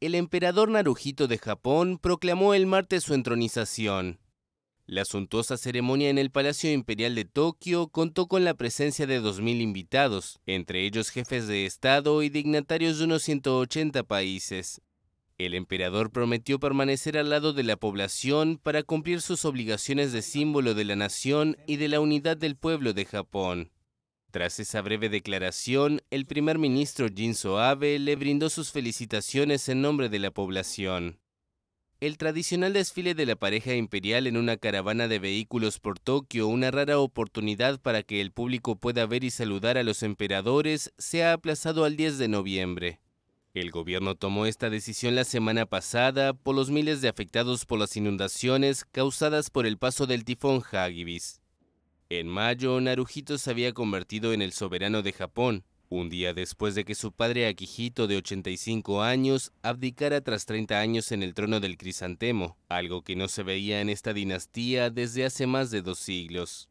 el emperador Naruhito de Japón proclamó el martes su entronización. La suntuosa ceremonia en el Palacio Imperial de Tokio contó con la presencia de 2.000 invitados, entre ellos jefes de Estado y dignatarios de unos 180 países. El emperador prometió permanecer al lado de la población para cumplir sus obligaciones de símbolo de la nación y de la unidad del pueblo de Japón. Tras esa breve declaración, el primer ministro Shinzo Abe le brindó sus felicitaciones en nombre de la población. El tradicional desfile de la pareja imperial en una caravana de vehículos por Tokio, una rara oportunidad para que el público pueda ver y saludar a los emperadores, se ha aplazado al 10 de noviembre. El gobierno tomó esta decisión la semana pasada por los miles de afectados por las inundaciones causadas por el paso del tifón Hagibis. En mayo, Naruhito se había convertido en el soberano de Japón, un día después de que su padre Akihito, de 85 años, abdicara tras 30 años en el trono del crisantemo, algo que no se veía en esta dinastía desde hace más de dos siglos.